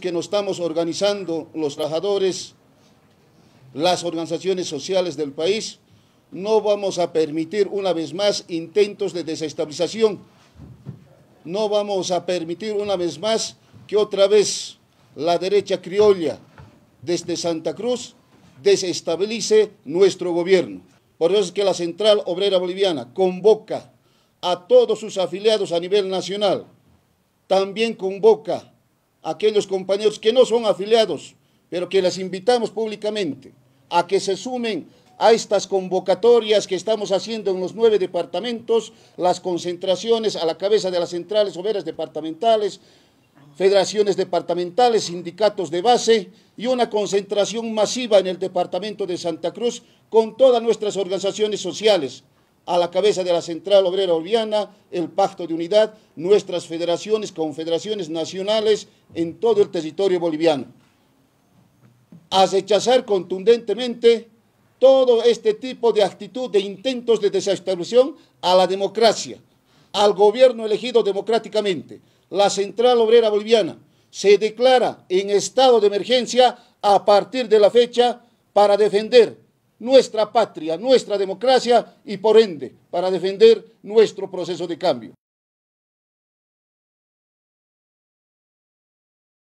que nos estamos organizando los trabajadores, las organizaciones sociales del país, no vamos a permitir una vez más intentos de desestabilización. No vamos a permitir una vez más que otra vez la derecha criolla desde Santa Cruz desestabilice nuestro gobierno. Por eso es que la Central Obrera Boliviana convoca a todos sus afiliados a nivel nacional, también convoca aquellos compañeros que no son afiliados, pero que les invitamos públicamente a que se sumen a estas convocatorias que estamos haciendo en los nueve departamentos, las concentraciones a la cabeza de las centrales obreras departamentales, federaciones departamentales, sindicatos de base y una concentración masiva en el departamento de Santa Cruz con todas nuestras organizaciones sociales, a la cabeza de la Central Obrera Boliviana, el Pacto de Unidad, nuestras federaciones, confederaciones nacionales en todo el territorio boliviano. A rechazar contundentemente todo este tipo de actitud de intentos de desestabilización a la democracia, al gobierno elegido democráticamente. La Central Obrera Boliviana se declara en estado de emergencia a partir de la fecha para defender nuestra patria, nuestra democracia y por ende para defender nuestro proceso de cambio.